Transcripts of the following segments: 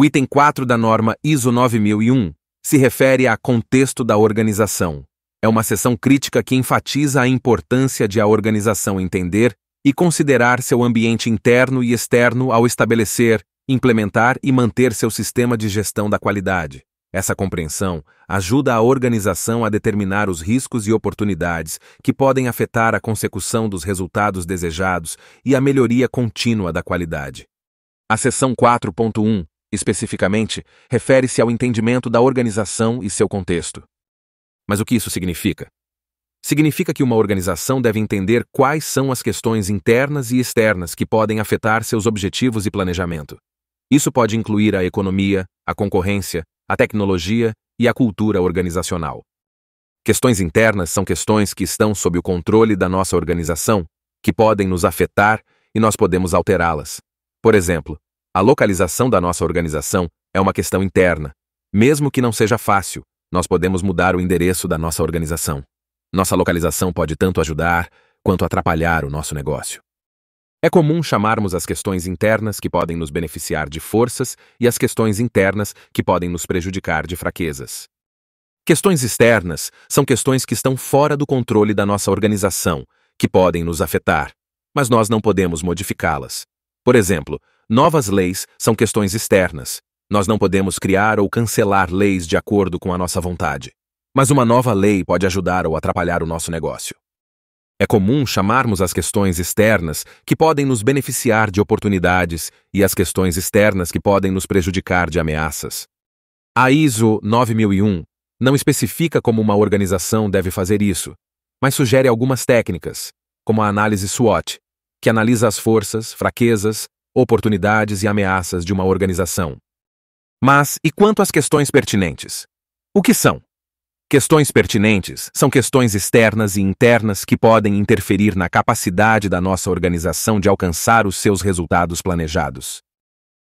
O item 4 da norma ISO 9001 se refere a contexto da organização. É uma seção crítica que enfatiza a importância de a organização entender e considerar seu ambiente interno e externo ao estabelecer, implementar e manter seu sistema de gestão da qualidade. Essa compreensão ajuda a organização a determinar os riscos e oportunidades que podem afetar a consecução dos resultados desejados e a melhoria contínua da qualidade. A seção 4.1 especificamente, refere-se ao entendimento da organização e seu contexto. Mas o que isso significa? Significa que uma organização deve entender quais são as questões internas e externas que podem afetar seus objetivos e planejamento. Isso pode incluir a economia, a concorrência, a tecnologia e a cultura organizacional. Questões internas são questões que estão sob o controle da nossa organização, que podem nos afetar e nós podemos alterá-las. Por exemplo, a localização da nossa organização é uma questão interna. Mesmo que não seja fácil, nós podemos mudar o endereço da nossa organização. Nossa localização pode tanto ajudar quanto atrapalhar o nosso negócio. É comum chamarmos as questões internas que podem nos beneficiar de forças e as questões internas que podem nos prejudicar de fraquezas. Questões externas são questões que estão fora do controle da nossa organização, que podem nos afetar, mas nós não podemos modificá-las. Por exemplo, Novas leis são questões externas. Nós não podemos criar ou cancelar leis de acordo com a nossa vontade. Mas uma nova lei pode ajudar ou atrapalhar o nosso negócio. É comum chamarmos as questões externas que podem nos beneficiar de oportunidades e as questões externas que podem nos prejudicar de ameaças. A ISO 9001 não especifica como uma organização deve fazer isso, mas sugere algumas técnicas, como a análise SWOT, que analisa as forças, fraquezas, oportunidades e ameaças de uma organização. Mas e quanto às questões pertinentes? O que são? Questões pertinentes são questões externas e internas que podem interferir na capacidade da nossa organização de alcançar os seus resultados planejados.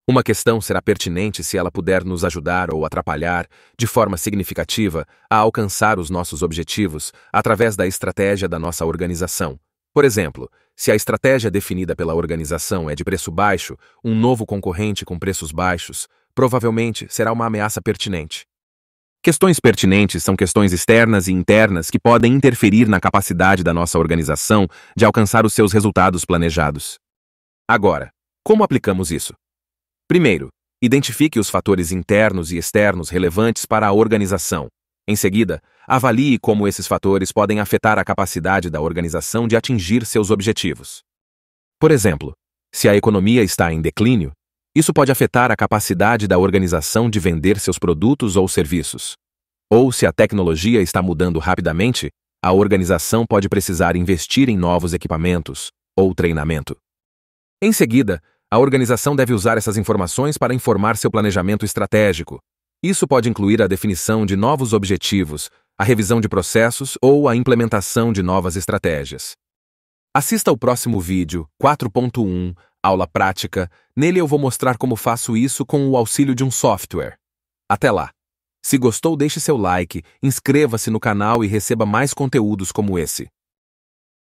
Uma questão será pertinente se ela puder nos ajudar ou atrapalhar, de forma significativa, a alcançar os nossos objetivos através da estratégia da nossa organização. Por exemplo, se a estratégia definida pela organização é de preço baixo, um novo concorrente com preços baixos provavelmente será uma ameaça pertinente. Questões pertinentes são questões externas e internas que podem interferir na capacidade da nossa organização de alcançar os seus resultados planejados. Agora, como aplicamos isso? Primeiro, identifique os fatores internos e externos relevantes para a organização, em seguida, avalie como esses fatores podem afetar a capacidade da organização de atingir seus objetivos. Por exemplo, se a economia está em declínio, isso pode afetar a capacidade da organização de vender seus produtos ou serviços. Ou se a tecnologia está mudando rapidamente, a organização pode precisar investir em novos equipamentos ou treinamento. Em seguida, a organização deve usar essas informações para informar seu planejamento estratégico, isso pode incluir a definição de novos objetivos, a revisão de processos ou a implementação de novas estratégias. Assista ao próximo vídeo, 4.1, aula prática. Nele eu vou mostrar como faço isso com o auxílio de um software. Até lá! Se gostou, deixe seu like, inscreva-se no canal e receba mais conteúdos como esse.